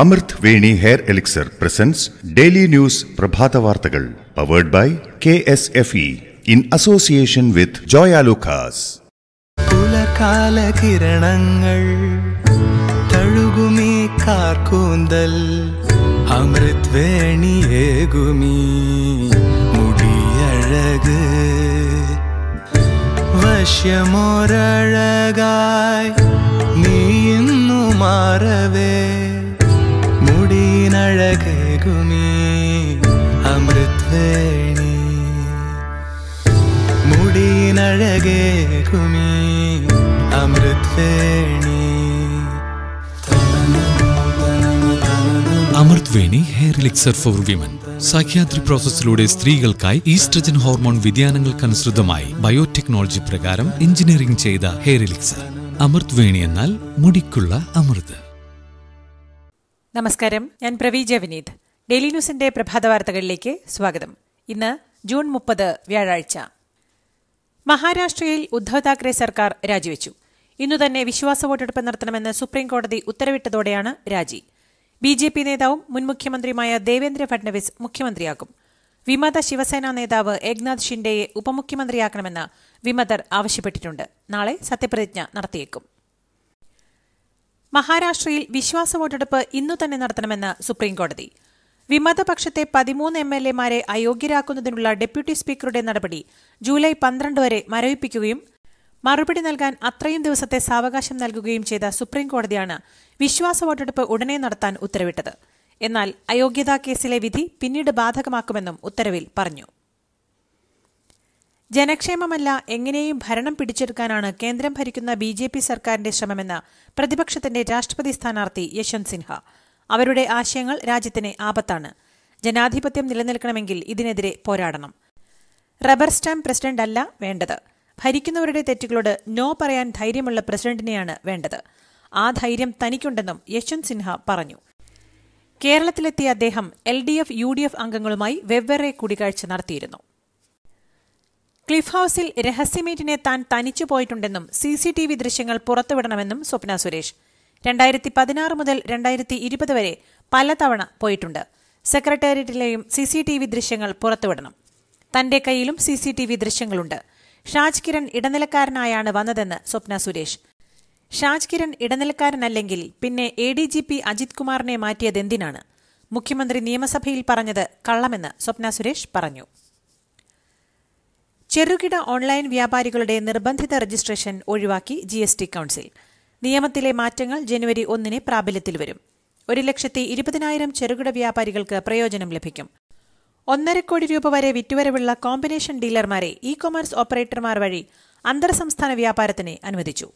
അമൃത് Veni hair elixir presents daily news പ്രഭാത വാർത്തകൾ powered by K S F E in association with Joyalukkas പുലർകാല കിരണങ്ങൾ തഴുകുമീ കാർക്കൂന്തൽ അമൃത് വേണിയേകുമീ മുടിയഴക് വശ്യമോരഴകായി നീ മാറവേ നൽകുമേ അമൃത്വേണി മുടിയിനഴകേകുമേ Amritveni Amritveni hair elixir for women Sahyadri പ്രോസസ്സിലൂടെ സ്ത്രീകൾക്കായി ഈസ്ട്രജൻ ഹോർമോൺ വ്യതിയാനങ്ങൾക്കനുസൃതമായി ബയോടെക്നോളജി പ്രകാരം എഞ്ചിനീയറിംഗ് ചെയ്ത ഹെയർ ലിക്സർ അമൃത്വേണി എന്നാൽ മുടിക്കുള്ള അമൃത് നമസ്കാരം ഞാൻ പ്രവീജ് വിനീത് ഡെയിലി ന്യൂസിന്റെ പ്രഭാത വാർത്തകളിലേക്ക് സ്വാഗതം ഇന്ന് ജൂൺ മുപ്പത് വ്യാഴാഴ്ച മഹാരാഷ്ട്രയിൽ ഉദ്ധവ് താക്കറെ സർക്കാർ രാജിവെച്ചു ഇന്നു തന്നെ വിശ്വാസ വോട്ടെടുപ്പ് നടത്തണമെന്ന് സുപ്രീംകോടതി ഉത്തരവിട്ടതോടെയാണ് രാജി ബി ജെ പി നേതാവും മുൻ മുഖ്യമന്ത്രിയുമായ ദേവേന്ദ്ര ഫഡ്നവിസ് മുഖ്യമന്ത്രിയാകും വിമത ശിവസേന നേതാവ് ഏക്നാഥ് ഷിൻഡെയെ ഉപമുഖ്യമന്ത്രിയാക്കണമെന്ന് വിമതർ ആവശ്യപ്പെട്ടിട്ടുണ്ട് നാളെ സത്യപ്രതിജ്ഞ നടത്തിയേക്കും മഹാരാഷ്ട്രയിൽ വിശ്വാസ വോട്ടെടുപ്പ് ഇന്നു തന്നെ നടത്തണമെന്ന് സുപ്രീംകോടതി കോടതി വിമതപക്ഷത്തെ പതിമൂന്ന് എം എൽ എമാരെ അയോഗ്യരാക്കുന്നതിനുള്ള ഡെപ്യൂട്ടി സ്പീക്കറുടെ നടപടി ജൂലൈ പന്ത്രണ്ട് വരെ മരവിപ്പിക്കുകയും മറുപടി നൽകാൻ അത്രയും ദിവസത്തെ സാവകാശം നൽകുകയും ചെയ്ത സുപ്രീം കോടതിയാണ് വിശ്വാസ വോട്ടെടുപ്പ് ഉടനെ നടത്താൻ ഉത്തരവിട്ടത് എന്നാൽ അയോഗ്യതാ കേസിലെ വിധി പിന്നീട് ബാധകമാക്കുമെന്നും ഉത്തരവിൽ പറഞ്ഞു ജനക്ഷേമമല്ല എങ്ങനെയും ഭരണം പിടിച്ചെടുക്കാനാണ് കേന്ദ്രം ഭരിക്കുന്ന ബി ജെ പി സർക്കാരിന്റെ ശ്രമമെന്ന് പ്രതിപക്ഷത്തിന്റെ രാഷ്ട്രപതി സ്ഥാനാർത്ഥി യശ്വന്ത് സിൻഹ അവരുടെ ആശയങ്ങൾ രാജ്യത്തിന് ആപത്താണ് ജനാധിപത്യം നിലനിൽക്കണമെങ്കിൽ ഇതിനെതിരെ പോരാടണം റബ്ബർ സ്റ്റാമ്പ് പ്രസിഡന്റ് അല്ല വേണ്ടത് ഭരിക്കുന്നവരുടെ തെറ്റുകളോട് നോ പറയാൻ ധൈര്യമുള്ള പ്രസിഡന്റിനെയാണ് വേണ്ടത് ആ ധൈര്യം തനിക്കുണ്ടെന്നും യശ്വന്ത് സിൻഹ പറഞ്ഞു കേരളത്തിലെത്തിയ അദ്ദേഹം L D F U D F അംഗങ്ങളുമായി വെവ്വേറെ കൂടിക്കാഴ്ച നടത്തിയിരുന്നു ക്ലിഫ് ഹൌസിൽ രഹസ്യമീറ്റിനെ താൻ തനിച്ചു പോയിട്ടുണ്ടെന്നും സി സി ടി വി ദൃശ്യങ്ങൾ പുറത്തുവിടണമെന്നും സ്വപ്ന സുരേഷ് രണ്ടായിരത്തി പതിനാറ് മുതൽ രണ്ടായിരത്തി ഇരുപത് വരെ പലതവണ പോയിട്ടുണ്ട് സെക്രട്ടേറിയറ്റിലെയും സി സി ടി വി ദൃശ്യങ്ങൾ പുറത്തുവിടണം തന്റെ കയ്യിലും സി സി ടി വി ദൃശ്യങ്ങളുണ്ട് ഷാജ് കിരൺ ഇടനിലക്കാരനായാണ് വന്നതെന്ന് സ്വപ്ന സുരേഷ് ഷാജ് കിരൺ ഇടനിലക്കാരനല്ലെങ്കിൽ പിന്നെ A D G P Ajith കുമാറിനെ എന്തിനാണ് മുഖ്യമന്ത്രി നിയമസഭയിൽ പറഞ്ഞത് കള്ളമെന്ന് സ്വപ്ന സുരേഷ് പറഞ്ഞു ചെറുകിട ഓൺലൈൻ വ്യാപാരികളുടെ നിർബന്ധിത രജിസ്ട്രേഷൻ ഒഴിവാക്കി ജി കൗൺസിൽ നിയമത്തിലെ മാറ്റങ്ങൾ ജനുവരി ഒന്നിന് പ്രാബല്യത്തിൽ വരും ഒരു ലക്ഷത്തി ഇരുപതിനായിരം ചെറുകിട വ്യാപാരികൾക്ക് പ്രയോജനം ലഭിക്കും ഒന്നര കോടി രൂപ വരെ വിറ്റുവരവുള്ള കോമ്പിനേഷൻ ഡീലർമാരെ ഇ കൊമേഴ്സ് ഓപ്പറേറ്റർമാർ വഴി അന്തർസംസ്ഥാന വ്യാപാരത്തിന് അനുവദിച്ചു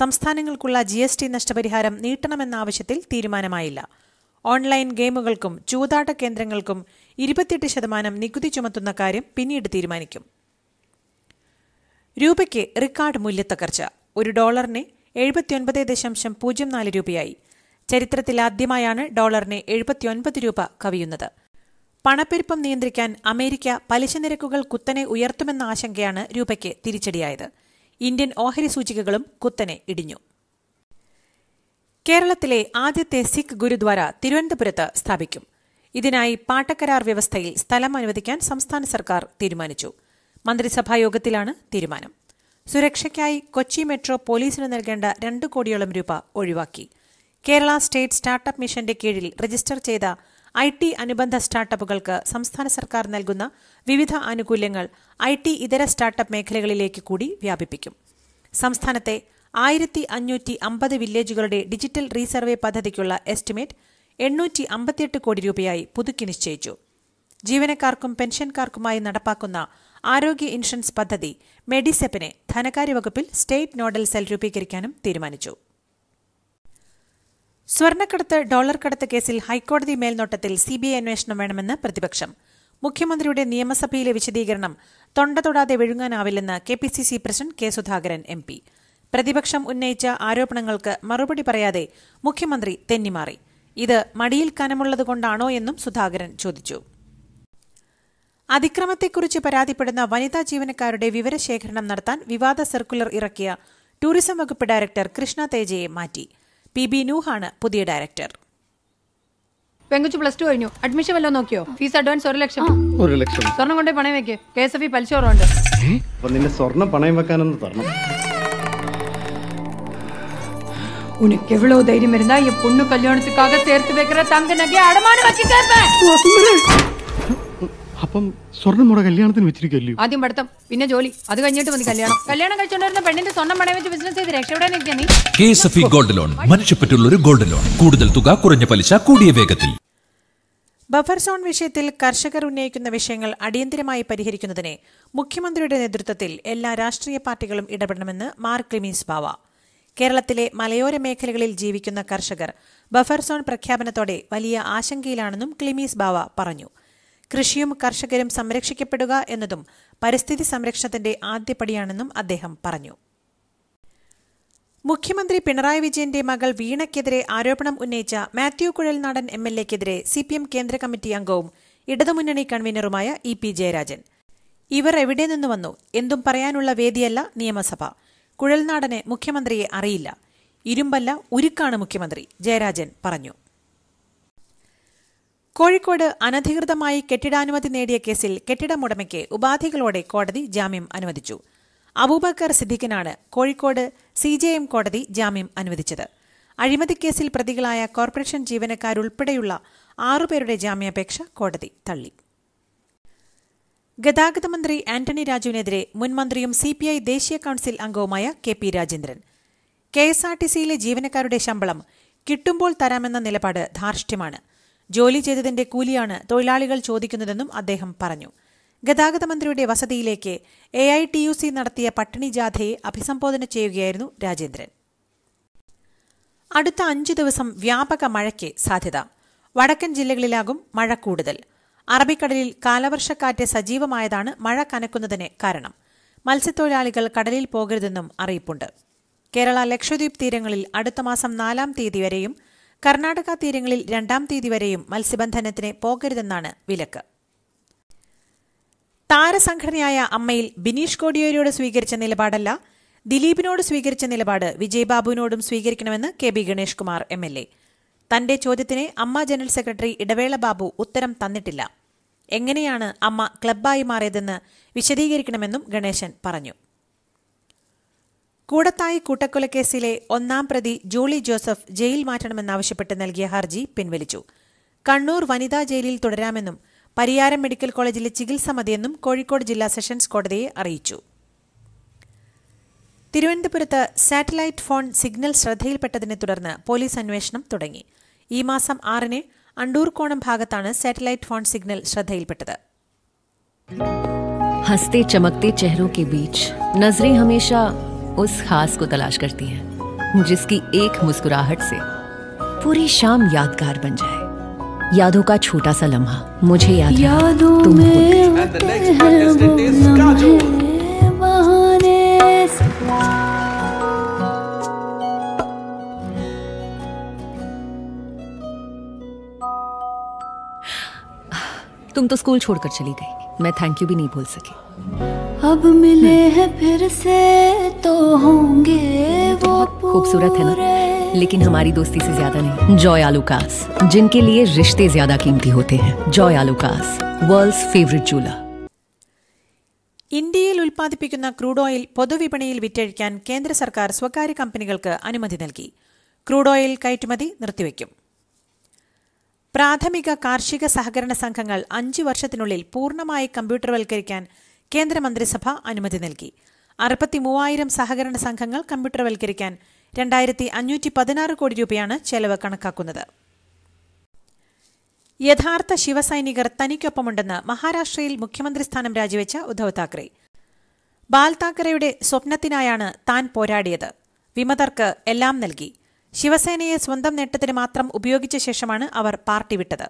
സംസ്ഥാനങ്ങൾക്കുള്ള ജി എസ് ടി നഷ്ടപരിഹാരം നീട്ടണമെന്ന ആവശ്യത്തിൽ തീരുമാനമായില്ല ഓൺലൈൻ ഗെയിമുകൾക്കും ചൂതാട്ട കേന്ദ്രങ്ങൾക്കും ഇരുപത്തിയെട്ട് ശതമാനം നികുതി ചുമത്തുന്ന കാര്യം പിന്നീട് തീരുമാനിക്കും രൂപയ്ക്ക് റിക്കാർഡ് മൂല്യത്തകർച്ച ഒരു ഡോളറിനെ എഴുപത്തിയൊൻപത് ദശാംശം പൂജ്യം നാല് രൂപയായി ചരിത്രത്തിലാദ്യമായാണ് ഡോളറിന് എഴുപത്തിയൊൻപത് രൂപ കവിയുന്നത് പണപ്പെരുപ്പം നിയന്ത്രിക്കാൻ അമേരിക്ക പലിശ നിരക്കുകൾ കുത്തനെ ഉയർത്തുമെന്ന ആശങ്കയാണ് രൂപയ്ക്ക് തിരിച്ചടിയായത് ഇന്ത്യൻ ഓഹരി സൂചികകളും കുത്തനെ ഇടിഞ്ഞു കേരളത്തിലെ ആദ്യത്തെ സിഖ് ഗുരുദ്വാര തിരുവനന്തപുരത്ത് സ്ഥാപിക്കും ഇതിനായി പാട്ടക്കരാർ വ്യവസ്ഥയിൽ സ്ഥലം അനുവദിക്കാൻ സംസ്ഥാന സർക്കാർ തീരുമാനിച്ചു മന്ത്രിസഭാ യോഗത്തിലാണ് തീരുമാനം സുരക്ഷയ്ക്കായി കൊച്ചി മെട്രോ പോലീസിന് നൽകേണ്ട രണ്ട് കോടിയോളം രൂപ ഒഴിവാക്കി കേരള സ്റ്റേറ്റ് സ്റ്റാർട്ടപ്പ് മിഷന്റെ കീഴിൽ രജിസ്റ്റർ ചെയ്ത ഐ ടി അനുബന്ധ സ്റ്റാർട്ടപ്പുകൾക്ക് സംസ്ഥാന സർക്കാർ നൽകുന്ന വിവിധ ആനുകൂല്യങ്ങൾ ഐ ടി ഇതര സ്റ്റാർട്ടപ്പ് മേഖലകളിലേക്ക് കൂടി വ്യാപിപ്പിക്കും സംസ്ഥാനത്തെ ആയിരത്തി അഞ്ഞൂറ്റി അമ്പത് വില്ലേജുകളുടെ ഡിജിറ്റൽ റീസർവേ പദ്ധതിക്കുള്ള എസ്റ്റിമേറ്റ് എണ്ണൂറ്റി അമ്പത്തിയെട്ട് കോടി രൂപയായി പുതുക്കി നിശ്ചയിച്ചു ജീവനക്കാർക്കും പെൻഷൻകാർക്കുമായി നടപ്പാക്കുന്ന ആരോഗ്യ ഇൻഷുറൻസ് പദ്ധതി മെഡിസെപ്പിനെ ധനകാര്യ വകുപ്പിൽ സ്റ്റേറ്റ് നോഡൽ സെൽ രൂപീകരിക്കാനും തീരുമാനിച്ചു സ്വർണ്ണക്കടത്ത് ഡോളർ കടത്ത് കേസിൽ ഹൈക്കോടതി മേൽനോട്ടത്തിൽ സിബിഐ അന്വേഷണം വേണമെന്ന് പ്രതിപക്ഷം മുഖ്യമന്ത്രിയുടെ നിയമസഭയിലെ വിശദീകരണം തൊണ്ട തൊടാതെ വിഴുങ്ങാനാവില്ലെന്ന് K P C C president K Sudhakaran M P പ്രതിപക്ഷം ഉന്നയിച്ച ആരോപണങ്ങൾക്ക് മറുപടി പറയാതെ മുഖ്യമന്ത്രി തെന്നിമാറി ഇത് മടിയിൽ കനമുള്ളതുകൊണ്ടാണോ എന്നും സുധാകരൻ ചോദിച്ചു അതിക്രമത്തെക്കുറിച്ച് പരാതിപ്പെടുന്ന വനിതാ ജീവനക്കാരുടെ വിവരശേഖരണം നടത്താൻ വിവാദ സർക്കുലർ ഇറക്കിയ ടൂറിസം വകുപ്പ് ഡയറക്ടർ കൃഷ്ണ തേജയെ മാറ്റി പി ബി നൂഹാണ് പുതിയ ഡയറക്ടർ പെങ്കുച്ചു പ്ലസ് ടു കഴിഞ്ഞു അഡ്മിഷൻ വല്ലതും നോക്കിയോ ഫീസ് അഡ്വാൻസ് ഒരു ലക്ഷം ഒരു ലക്ഷം സ്വർണം കൊണ്ടേ പണയം വെക്കേ K S F E e പലിശോറുണ്ട് നിന്റെ സ്വർണം പണയം വെക്കാനൊന്ന് തരണം உனக்கு எவ்வளவு தைரியம் ഈ என் பொண்ணு ചേർത്ത് சேர்த்து வைக்கிற தங்க நகையை அடமானம் வச்சு கேட்பேன் അപ്പം സ്വർണ്ണം നമ്മുടെ കല്യാണത്തിന് വെച്ചിരിക്കല്ലോ ആദ്യം പഠിത്തം പിന്നെ ജോലി അത് കഴിഞ്ഞിട്ട് മതി കല്യാണം കല്യാണം കഴിച്ചുകൊണ്ടിരുന്ന പെണ്ണിന്റെ സ്വർണ്ണം പണയം വെച്ച് ബിസിനസ് ചെയ്ത് രക്ഷപ്പെടാൻ നീ K S F E gold loan മനുഷ്യപ്പെട്ടുള്ള ഒരു ഗോൾഡ് ലോൺ കൂടുതൽ തുക കുറഞ്ഞ പലിശ കൂടിയ വേഗത്തിൽ ബഫർ സോൺ വിഷയത്തിൽ കർഷകർ ഉന്നയിക്കുന്ന വിഷയങ്ങൾ അടിയന്തരമായി പരിഹരിക്കുന്നതിന് മുഖ്യമന്ത്രിയുടെ നേതൃത്വത്തിൽ എല്ലാ രാഷ്ട്രീയ പാർട്ടികളും ഇടപെടണമെന്ന് മാർക്ക് ക്ലിമീസ് ബാവ കേരളത്തിലെ മലയോര മേഖലകളിൽ ജീവിക്കുന്ന കർഷകർ ബഫർ സോൺ പ്രഖ്യാപനത്തോടെ വലിയ ആശങ്കയിലാണെന്നും ക്ലിമീസ് ബാവ പറഞ്ഞു കൃഷിയും കർഷകരും സംരക്ഷിക്കപ്പെടുക എന്നതും പരിസ്ഥിതി സംരക്ഷണത്തിന്റെ ആദ്യപടിയാണെന്നും അദ്ദേഹം പറഞ്ഞു മുഖ്യമന്ത്രി പിണറായി വിജയന്റെ മകൾ വീണയ്ക്കെതിരെ ആരോപണം ഉന്നയിച്ച മാത്യു കുഴൽനാടൻ എം എൽ എക്കെതിരെ സിപിഎം കേന്ദ്ര കമ്മിറ്റി അംഗവും ഇടതുമുന്നണി കൺവീനറുമായ ഇ പി ജയരാജൻ ഇവർ എവിടെ നിന്ന് വന്നു എന്തും പറയാനുള്ള വേദിയല്ല നിയമസഭ കുഴൽനാടനെ മുഖ്യമന്ത്രിയെ അറിയില്ല ഇരുമ്പല്ല ഉരുക്കാണ് മുഖ്യമന്ത്രി ജയരാജൻ പറഞ്ഞു കോഴിക്കോട് അനധികൃതമായി കെട്ടിടാനുമതി നേടിയ കേസിൽ കെട്ടിടമുടമയ്ക്ക് ഉപാധികളോടെ കോടതി ജാമ്യം അനുവദിച്ചു അബൂബക്കർ സിദ്ദിഖിനാണ് കോഴിക്കോട് സി ജെ എം കോടതി ജാമ്യം അനുവദിച്ചത് അഴിമതിക്കേസിൽ പ്രതികളായ കോർപ്പറേഷൻ ജീവനക്കാരുൾപ്പെടെയുള്ള ആറുപേരുടെ ജാമ്യാപേക്ഷ കോടതി തള്ളി ഗതാഗതമന്ത്രി മന്ത്രി ആന്റണി രാജുവിനെതിരെ മുൻ മന്ത്രിയും സി പി ഐ ദേശീയ കൌൺസിൽ അംഗവുമായ K P Rajendran K S R T സിയിലെ ജീവനക്കാരുടെ ശമ്പളം കിട്ടുമ്പോൾ തരാമെന്ന നിലപാട് ധാർഷ്ട്യമാണ് ജോലി ചെയ്തതിന്റെ കൂലിയാണ് തൊഴിലാളികൾ ചോദിക്കുന്നതെന്നും അദ്ദേഹം പറഞ്ഞു ഗതാഗത മന്ത്രിയുടെ വസതിയിലേക്ക് A I T U C നടത്തിയ പട്ടിണി ജാഥയെ അഭിസംബോധന ചെയ്യുകയായിരുന്നു രാജേന്ദ്രൻ അടുത്ത അഞ്ചു ദിവസം വ്യാപക മഴയ്ക്ക് സാധ്യത വടക്കൻ ജില്ലകളിലാകും മഴ കൂടുതൽ അറബിക്കടലിൽ കാലവർഷക്കാറ്റ് സജീവമായതാണ് മഴ കനക്കുന്നതിന് കാരണം മത്സ്യത്തൊഴിലാളികൾ കടലിൽ പോകരുതെന്നും അറിയിപ്പുണ്ട് കേരള ലക്ഷദ്വീപ് തീരങ്ങളിൽ അടുത്ത മാസം നാലാം തീയതി വരെയും കർണാടക തീരങ്ങളിൽ രണ്ടാം തീയതി വരെയും മത്സ്യബന്ധനത്തിന് പോകരുതെന്നാണ് വിലക്ക് താരസംഘടനയായ അമ്മയിൽ ബിനീഷ് കോടിയേരിയോട് സ്വീകരിച്ച നിലപാടല്ല ദിലീപിനോട് സ്വീകരിച്ച നിലപാട് വിജയ്ബാബുവിനോടും സ്വീകരിക്കണമെന്ന് K B Ganesh Kumar M L A തന്റെ ചോദ്യത്തിന് അമ്മ ജനറൽ സെക്രട്ടറി ഇടവേള ബാബു ഉത്തരം തന്നിട്ടില്ല എങ്ങനെയാണ് അമ്മ ക്ലബ്ബായി മാറിയതെന്ന് വിശദീകരിക്കണമെന്നും ഗണേശൻ പറഞ്ഞു കൂടത്തായി കൂട്ടക്കൊലക്കേസിലെ ഒന്നാം പ്രതി ജൂളി ജോസഫ് ജയിൽ മാറ്റണമെന്നാവശ്യപ്പെട്ട് നൽകിയ ഹർജി പിൻവലിച്ചു കണ്ണൂർ വനിതാ ജയിലിൽ തുടരാമെന്നും പരിയാരം മെഡിക്കൽ കോളേജിലെ ചികിത്സ മതിയെന്നും കോഴിക്കോട് ജില്ലാ സെഷൻസ് കോടതിയെ അറിയിച്ചു തിരുവനന്തപുരത്ത് സാറ്റലൈറ്റ് ഫോൺ സിഗ്നൽ ശ്രദ്ധയിൽപ്പെട്ടതിനെ തുടർന്ന് പോലീസ് അന്വേഷണം തുടങ്ങി ഈ മാസം ആറിന് അണ്ടൂർക്കോണം ഭാഗത്താണ് സാറ്റലൈറ്റ് ഫോൺ സിഗ്നൽ ശ്രദ്ധയിൽപ്പെട്ടത് ഹസ്തേ ചമക്തേ चेहरों കെ ബീച്ച് നസറി हमेशा उस खास को तलाश करती है जिसकी एक मुस्कुराहट से पूरी शाम यादगार बन जाए यादों का छोटा सा लम्हा मुझे याद यादों तुम में तुम तो स्कूल छोड़कर चली गई मैं थैंक यू भी नहीं बोल सकी अब मिले हैं फिर से तो होंगे वो खूबसूरत है ना लेकिन हमारी दोस्ती से ज्यादा नहीं जॉय आलूकास जिनके लिए रिश्ते ज्यादा कीमती होते हैं Joy Alukkas world's favourite jeweller ഇന്ത്യയിൽ ഉൽപ്പാദിപ്പിക്കുന്ന ക്രൂഡ് ഓയിൽ പൊതുവിപണിയിൽ വിറ്റഴിക്കാൻ കേന്ദ്ര സർക്കാർ സ്വകാര്യ കമ്പനികൾക്ക് അനുമതി നൽകി ക്രൂഡ് ഓയിൽ കയറ്റുമതി നിർത്തിവെക്കും പ്രാഥമിക കാർഷിക സഹകരണ സംഘങ്ങൾ അഞ്ച് വർഷത്തിനുള്ളിൽ പൂർണ്ണമായി കമ്പ്യൂട്ടർവൽക്കരിക്കാൻ കേന്ദ്രമന്ത്രിസഭ അനുമതി നൽകി അറുപത്തി മൂവായിരം സഹകരണ സംഘങ്ങൾ കമ്പ്യൂട്ടർവൽക്കരിക്കാൻ രണ്ടായിരത്തി അഞ്ഞൂറ്റി പതിനാറ് കോടി രൂപയാണ് ചെലവ് കണക്കാക്കുന്നത് യഥാർത്ഥ ശിവസൈനികർ തനിക്കൊപ്പമുണ്ടെന്ന് മഹാരാഷ്ട്രയിൽ മുഖ്യമന്ത്രി സ്ഥാനം രാജിവെച്ച ഉദ്ധവ് താക്കറെ ബാൽ താക്കറെയുടെ സ്വപ്നത്തിനായാണ് താൻ പോരാടിയത് വിമതർക്ക് എല്ലാം നൽകി ശിവസേനയെ സ്വന്തം നേട്ടത്തിന് മാത്രം ഉപയോഗിച്ച ശേഷമാണ് അവർ പാർട്ടി വിട്ടത്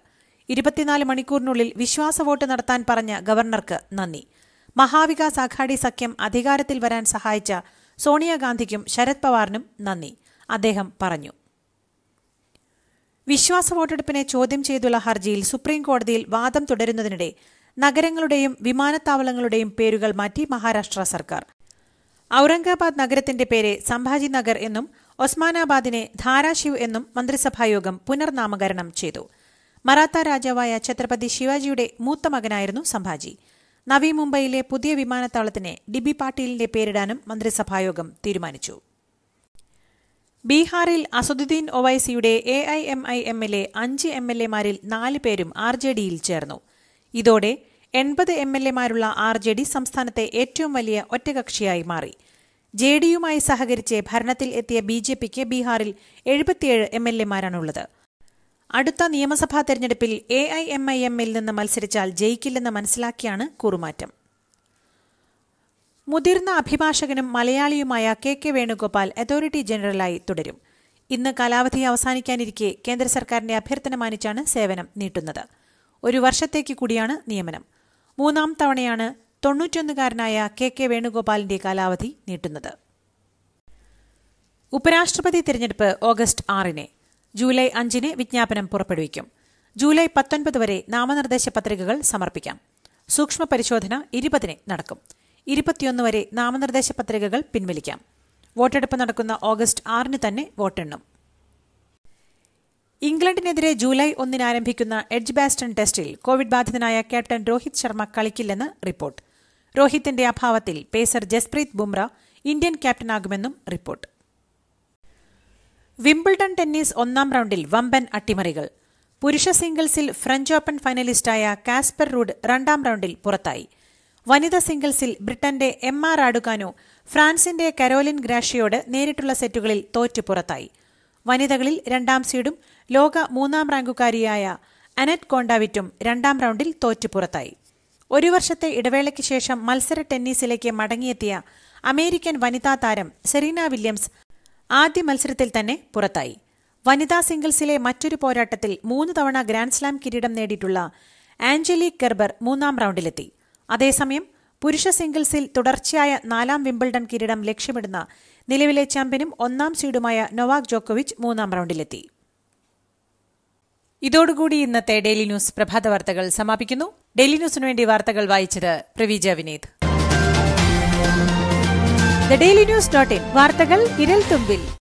ഇരുപത്തിനാല് മണിക്കൂറിനുള്ളിൽ വിശ്വാസ വോട്ട് നടത്താൻ പറഞ്ഞ ഗവർണർക്ക് നന്ദി മഹാവികാസ് അഘാടി സഖ്യം അധികാരത്തിൽ വരാൻ സഹായിച്ച സോണിയാഗാന്ധിക്കും ശരത് പവാറിനും നന്ദി അദ്ദേഹം പറഞ്ഞു വിശ്വാസ വോട്ടെടുപ്പിനെ ചോദ്യം ചെയ്തുള്ള ഹർജിയിൽ സുപ്രീം വാദം തുടരുന്നതിനിടെ നഗരങ്ങളുടെയും വിമാനത്താവളങ്ങളുടെയും പേരുകൾ മാറ്റി മഹാരാഷ്ട്ര സർക്കാർ ഔറംഗാബാദ് നഗരത്തിന്റെ പേര് സംഭാജി നഗർ എന്നും ഒസ്മാനാബാദിനെ ധാരാശിവ് എന്നും മന്ത്രിസഭായോഗം പുനർനാമകരണം ചെയ്തു മറാത്ത രാജാവായ ഛത്രപതി ശിവാജിയുടെ മൂത്ത മകനായിരുന്നു സംഭാജി നവി മുംബൈയിലെ പുതിയ വിമാനത്താവളത്തിന് ഡിബി പാട്ടീലിന്റെ പേരിടാനും മന്ത്രിസഭായോഗം തീരുമാനിച്ചു ബീഹാറിൽ അസദുദ്ദീൻ ഒവൈസിയുടെ A I M I A അഞ്ച് എം എൽ എമാരിൽ നാല് പേരും ആർ ജെ ഡിയിൽ ചേർന്നു ഇതോടെ എൺപത് എം എൽ എമാരുള്ള ആർ ജെ ഡി സംസ്ഥാനത്തെ ഏറ്റവും വലിയ ഒറ്റകക്ഷിയായി മാറി ജെ ഡിയുമായി സഹകരിച്ച് ഭരണത്തിൽ എത്തിയ ബി ജെ പിക്ക് ബീഹാറിൽ എഴുപത്തിയേഴ് എം എൽ എമാരാണുള്ളത് അടുത്ത നിയമസഭാ തെരഞ്ഞെടുപ്പിൽ എ ഐ എം ഐ എമ്മിൽ നിന്ന് മത്സരിച്ചാൽ ജയിക്കില്ലെന്ന് മനസ്സിലാക്കിയാണ് കൂറുമാറ്റം മുതിർന്ന അഭിഭാഷകനും മലയാളിയുമായ കെ കെ വേണുഗോപാൽ അതോറിറ്റി ജനറലായി തുടരും ഇന്ന് കാലാവധി അവസാനിക്കാനിരിക്കെ കേന്ദ്ര സർക്കാരിന്റെ അഭ്യർത്ഥന മാനിച്ചാണ് സേവനം നീട്ടുന്നത് ഒരു വർഷത്തേക്ക് കൂടിയാണ് നിയമനം മൂന്നാം തവണയാണ് തൊണ്ണൂറ്റൊന്നുകാരനായ കെ കെ വേണുഗോപാലിന്റെ കാലാവധി നീട്ടുന്നത് ഉപരാഷ്ട്രപതി തിരഞ്ഞെടുപ്പ് ഓഗസ്റ്റ് ആറിനെ ജൂലൈ അഞ്ചിന് വിജ്ഞാപനം പുറപ്പെടുവിക്കും ജൂലൈ പത്തൊൻപത് വരെ നാമനിർദ്ദേശ പത്രികകൾ സമർപ്പിക്കാം സൂക്ഷ്മ പരിശോധന ഇരുപതിന് നടക്കും ഇരുപത്തിയൊന്ന് വരെ നാമനിർദ്ദേശ പത്രികകൾ പിൻവലിക്കാം വോട്ടെടുപ്പ് നടക്കുന്ന ഓഗസ്റ്റ് ആറിന് തന്നെ വോട്ടെണ്ണും ഇംഗ്ലണ്ടിനെതിരെ ജൂലൈ ഒന്നിന് ആരംഭിക്കുന്ന എഡ്ജ്ബാസ്റ്റൺ ടെസ്റ്റിൽ കോവിഡ് ബാധിതനായ ക്യാപ്റ്റൻ രോഹിത് ശർമ്മ കളിക്കില്ലെന്ന് റിപ്പോർട്ട് രോഹിത്തിന്റെ അഭാവത്തിൽ പേസർ ജസ്പ്രീത് ബുംറ ഇന്ത്യൻ ക്യാപ്റ്റനാകുമെന്നും റിപ്പോർട്ട് വിംബിൾഡൺ ടെന്നീസ് ഒന്നാം റൗണ്ടിൽ വമ്പൻ അട്ടിമറികൾ പുരുഷ സിംഗിൾസിൽ ഫ്രഞ്ച് ഓപ്പൺ ഫൈനലിസ്റ്റായ കാസ്പർ റൂഡ് രണ്ടാം റൗണ്ടിൽ പുറത്തായി വനിതാ സിംഗിൾസിൽ ബ്രിട്ടന്റെ എം ആർ ആഡുകാനോ ഫ്രാൻസിന്റെ കരോലിൻ ഗ്രാഷിയോട് നേരിട്ടുള്ള സെറ്റുകളിൽ തോറ്റു പുറത്തായി വനിതകളിൽ രണ്ടാം സീഡും ലോക മൂന്നാം റാങ്കുകാരിയായ അനറ്റ് കോണ്ടാവിറ്റും രണ്ടാം റൗണ്ടിൽ തോറ്റു പുറത്തായി ഒരു വർഷത്തെ ഇടവേളയ്ക്ക് ശേഷം മത്സര ടെന്നീസിലേക്ക് മടങ്ങിയെത്തിയ അമേരിക്കൻ വനിതാ താരം സെറീന വില്യംസ് ആദ്യ മത്സരത്തിൽ തന്നെ പുറത്തായി വനിതാ സിംഗിൾസിലെ മറ്റൊരു പോരാട്ടത്തിൽ മൂന്ന് തവണ ഗ്രാൻഡ്സ്ലാം കിരീടം നേടിയിട്ടുള്ള ആഞ്ചലി കെർബർ മൂന്നാം റൌണ്ടിലെത്തി അതേസമയം പുരുഷ സിംഗിൾസിൽ തുടർച്ചയായ നാലാം വിംബിൾഡൺ കിരീടം ലക്ഷ്യമിടുന്ന നിലവിലെ ചാമ്പ്യനും ഒന്നാം സീഡുമായ നൊവാക് ജോക്കോവിച്ച് മൂന്നാം റൌണ്ടിലെത്തി ഇതോടുകൂടി ഇന്നത്തെ ഡെയിലി ന്യൂസ് പ്രഭാത വാർത്തകൾ സമാപിക്കുന്നു ഡെയിലി ന്യൂസിനു വേണ്ടി വാർത്തകൾ വായിച്ചത് Praveeja Vineeth the Daily News dot in വാർത്തകൾ വിരൽ തുമ്പിൽ